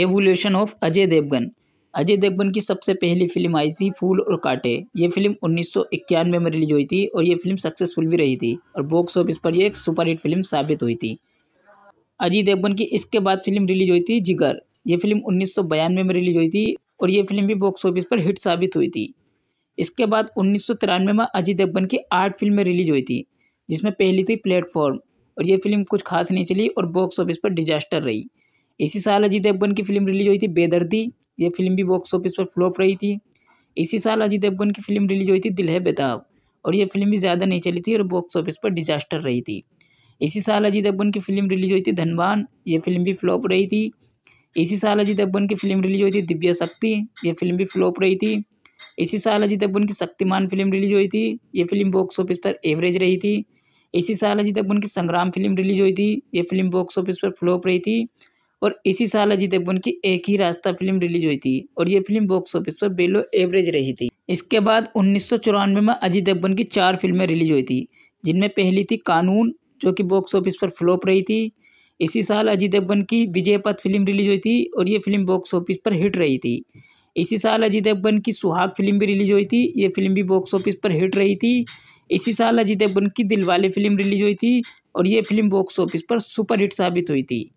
evolution of Ajay Devgan Ajay Devgan की सबसे पहली फिल्म आई थी फूल और कांटे ये फिल्म उन्नीस में रिलीज हुई थी और ये फिल्म सक्सेसफुल भी रही थी और बॉक्स ऑफिस पर यह एक सुपरहिट फिल्म साबित हुई थी अजय देवगन की इसके बाद फिल्म रिलीज हुई थी जिगर ये फिल्म उन्नीस में रिलीज हुई थी और ये फिल्म भी बॉक्स ऑफिस पर हिट साबित हुई थी इसके बाद उन्नीस में अजय देवगन की आठ फिल्में रिलीज हुई थी जिसमें पहली थी प्लेटफॉर्म और ये फिल्म कुछ खास नहीं चली और बॉक्स ऑफिस पर डिजास्टर रही इसी साल अजीत देवगन की फिल्म रिलीज हुई थी बेदर्दी ये फिल्म भी बॉक्स ऑफिस पर फ्लॉप रही थी इसी साल अजीत देवगन की फिल्म रिलीज हुई थी दिल है बेताब और ये फिल्म भी ज़्यादा नहीं चली थी और बॉक्स ऑफिस पर डिजास्टर रही थी इसी साल अजीत देवगन की फिल्म रिलीज हुई थी धनबान ये फिल्म भी फ्लॉप रही थी इसी साल अजीत देवगन की फिल्म रिलीज हुई थी दिव्या शक्ति ये फिल्म भी फ्लॉप रही थी इसी साल अजीत देवगन की शक्तिमान फिल्म रिलीज हुई थी ये फिल्म बॉक्स ऑफिस पर एवरेज रही थी इसी साल अजीत देवगन की संग्राम फिल्म रिलीज हुई थी ये फिल्म बॉक्स ऑफिस पर फ्लॉप रही थी और इसी साल अजय देवगन की एक ही रास्ता फिल्म रिलीज हुई थी और ये फिल्म बॉक्स ऑफिस पर बेलो एवरेज रही थी इसके बाद उन्नीस में अजय देवगन की चार फिल्में रिलीज हुई थी जिनमें पहली थी कानून जो कि बॉक्स ऑफिस पर फ्लॉप रही थी इसी साल अजय देवगन की विजयपथ फिल्म रिलीज हुई थी और ये फिल्म बॉक्स ऑफिस पर हिट रही थी इसी साल अजय देवगन की सुहाग फिल्म भी रिलीज हुई थी ये फिल्म भी बॉक्स ऑफिस पर हिट रही थी इसी साल अजय देवगन की दिलवाले फिल्म रिलीज हुई थी और ये फिल्म बॉक्स ऑफिस पर सुपरहिट साबित हुई थी